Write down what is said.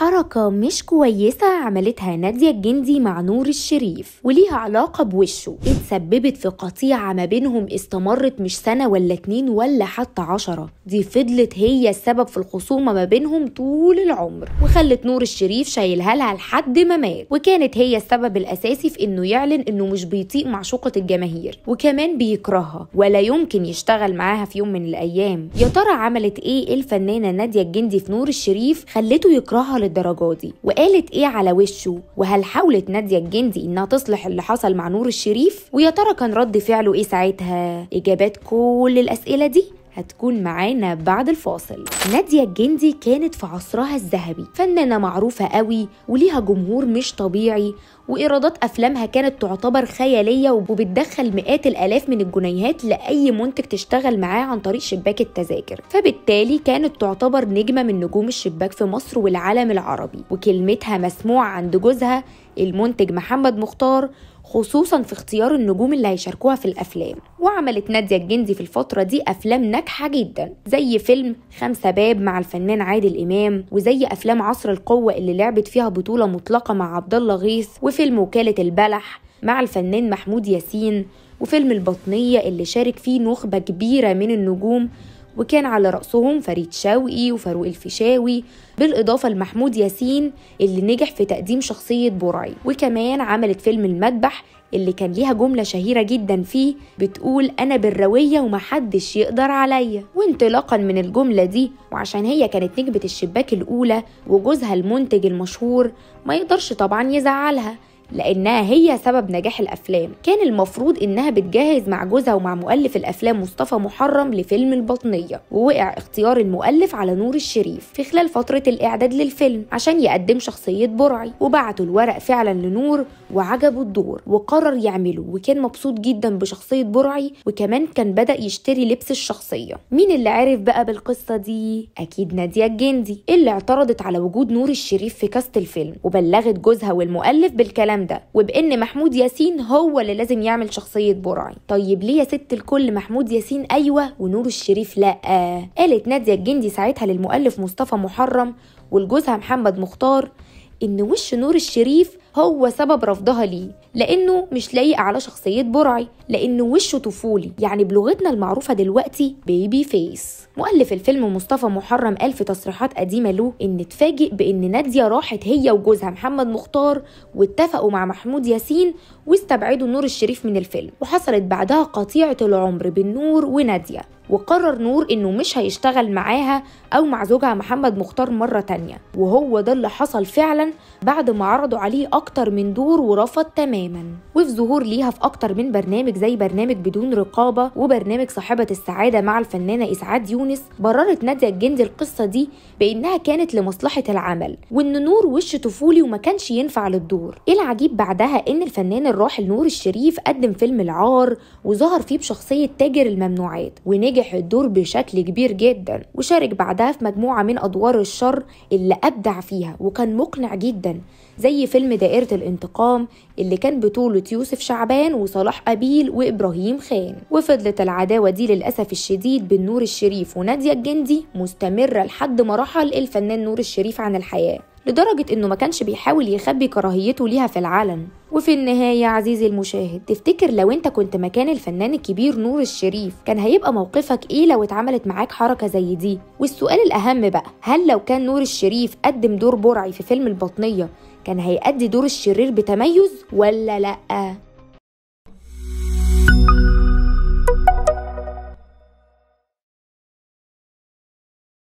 حركة مش كويسة عملتها نادية الجندي مع نور الشريف وليها علاقة بوشه اتسببت في قطيعة ما بينهم استمرت مش سنة ولا اتنين ولا حتى عشرة دي فضلت هي السبب في الخصومة ما بينهم طول العمر وخلت نور الشريف شايلها لها لحد ما مات وكانت هي السبب الأساسي في إنه يعلن إنه مش بيطيق معشوقة الجماهير وكمان بيكرهها ولا يمكن يشتغل معاها في يوم من الأيام يا ترى عملت إيه الفنانة نادية الجندي في نور الشريف خلته يكرهها للدرجة دي وقالت ايه على وشه وهل حاولت نادية الجندي انها تصلح اللي حصل مع نور الشريف ويا ترى كان رد فعله ايه ساعتها اجابات كل الاسئلة دي هتكون معانا بعد الفاصل نادية الجندي كانت في عصرها الذهبي فنانة معروفة قوي وليها جمهور مش طبيعي وإيرادات أفلامها كانت تعتبر خيالية وبتدخل مئات الآلاف من الجنيهات لأي منتج تشتغل معاه عن طريق شباك التذاكر فبالتالي كانت تعتبر نجمة من نجوم الشباك في مصر والعالم العربي وكلمتها مسموعة عند جوزها المنتج محمد مختار خصوصا في اختيار النجوم اللي هيشاركوها في الافلام وعملت ناديه الجندي في الفتره دي افلام ناجحه جدا زي فيلم خمسه باب مع الفنان عادل امام وزي افلام عصر القوه اللي لعبت فيها بطوله مطلقه مع عبد الله غيث وفيلم وكاله البلح مع الفنان محمود ياسين وفيلم البطنيه اللي شارك فيه نخبه كبيره من النجوم وكان على رأسهم فريد شوقي وفاروق الفيشاوي بالإضافة لمحمود ياسين اللي نجح في تقديم شخصية برعي وكمان عملت فيلم المذبح اللي كان ليها جملة شهيرة جدا فيه بتقول أنا بالروية ومحدش يقدر عليا وانطلاقا من الجملة دي وعشان هي كانت نجمة الشباك الأولى وجوزها المنتج المشهور ما يقدرش طبعا يزعلها لانها هي سبب نجاح الافلام كان المفروض انها بتجهز مع جوزها ومع مؤلف الافلام مصطفى محرم لفيلم البطنيه ووقع اختيار المؤلف على نور الشريف في خلال فتره الاعداد للفيلم عشان يقدم شخصيه برعي وبعتوا الورق فعلا لنور وعجبه الدور وقرر يعمله وكان مبسوط جدا بشخصيه برعي وكمان كان بدا يشتري لبس الشخصيه مين اللي عرف بقى بالقصه دي اكيد ناديه الجندي اللي اعترضت على وجود نور الشريف في كاست الفيلم وبلغت جوزها والمؤلف بالكلام الكلام ده وبان محمود ياسين هو اللي لازم يعمل شخصيه برعي طيب ليه يا ست الكل محمود ياسين ايوه ونور الشريف لا قالت ناديه الجندي ساعتها للمؤلف مصطفى محرم ولجوزها محمد مختار إن وش نور الشريف هو سبب رفضها ليه لأنه مش لايق على شخصية برعي لأنه وشه طفولي يعني بلغتنا المعروفة دلوقتي بيبي فيس مؤلف الفيلم مصطفى محرم قال في تصريحات قديمة له إن اتفاجئ بإن نادية راحت هي وجوزها محمد مختار واتفقوا مع محمود ياسين واستبعدوا نور الشريف من الفيلم وحصلت بعدها قطيعة العمر بين نور ونادية وقرر نور انه مش هيشتغل معاها او مع زوجها محمد مختار مرة تانية وهو ده اللي حصل فعلا بعد ما عرضوا عليه اكتر من دور ورفض تماما وفي ظهور ليها في اكتر من برنامج زي برنامج بدون رقابة وبرنامج صاحبة السعادة مع الفنانة اسعاد يونس بررت نادية الجندي القصة دي بانها كانت لمصلحة العمل وان نور وش طفولي وما كانش ينفع للدور إيه العجيب بعدها ان الفنان الراحل نور الشريف قدم فيلم العار وظهر فيه بشخصية تاجر الممنوعات ونجح نجح الدور بشكل كبير جدا وشارك بعدها في مجموعة من أدوار الشر اللي أبدع فيها وكان مقنع جدا زي فيلم دائرة الانتقام اللي كان بطولة يوسف شعبان وصلاح أبيل وإبراهيم خان وفضلت العداوة دي للأسف الشديد بين نور الشريف ونادية الجندي مستمرة لحد ما رحل الفنان نور الشريف عن الحياة لدرجة إنه ما كانش بيحاول يخبي كراهيته ليها في العلن وفي النهاية عزيزي المشاهد تفتكر لو انت كنت مكان الفنان الكبير نور الشريف كان هيبقى موقفك ايه لو اتعملت معاك حركة زي دي والسؤال الأهم بقى هل لو كان نور الشريف قدم دور برعي في فيلم البطنية كان هيأدي دور الشرير بتميز ولا لأ